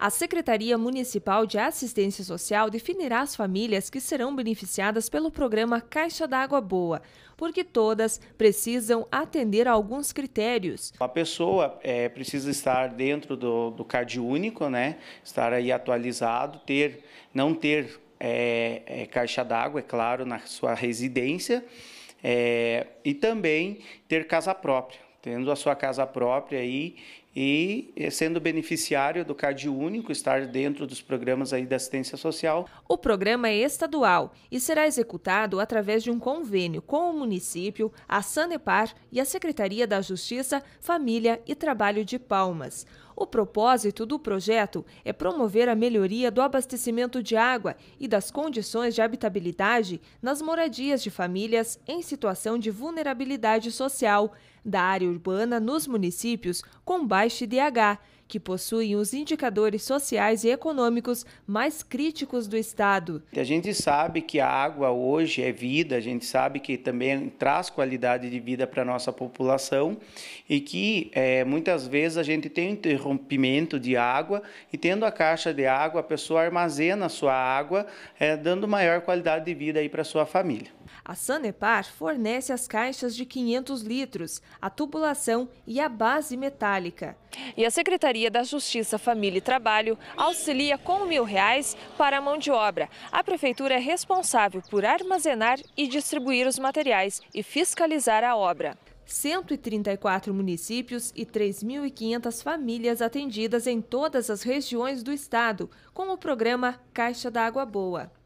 A Secretaria Municipal de Assistência Social definirá as famílias que serão beneficiadas pelo programa Caixa d'Água Boa, porque todas precisam atender a alguns critérios. A pessoa é, precisa estar dentro do, do CAD único, né? estar aí atualizado, ter, não ter é, é, caixa d'água, é claro, na sua residência, é, e também ter casa própria tendo a sua casa própria aí e eh, sendo beneficiário do Cade Único, estar dentro dos programas aí da assistência social. O programa é estadual e será executado através de um convênio com o município, a Sanepar e a Secretaria da Justiça, Família e Trabalho de Palmas. O propósito do projeto é promover a melhoria do abastecimento de água e das condições de habitabilidade nas moradias de famílias em situação de vulnerabilidade social da área urbana nos municípios com baixo IDH que possuem os indicadores sociais e econômicos mais críticos do estado. A gente sabe que a água hoje é vida, a gente sabe que também traz qualidade de vida para a nossa população e que é, muitas vezes a gente tem um interrompimento de água e tendo a caixa de água, a pessoa armazena a sua água, é, dando maior qualidade de vida para sua família. A Sanepar fornece as caixas de 500 litros, a tubulação e a base metálica. E a Secretaria da Justiça, Família e Trabalho auxilia com mil reais para a mão de obra. A Prefeitura é responsável por armazenar e distribuir os materiais e fiscalizar a obra. 134 municípios e 3.500 famílias atendidas em todas as regiões do estado, com o programa Caixa da Água Boa.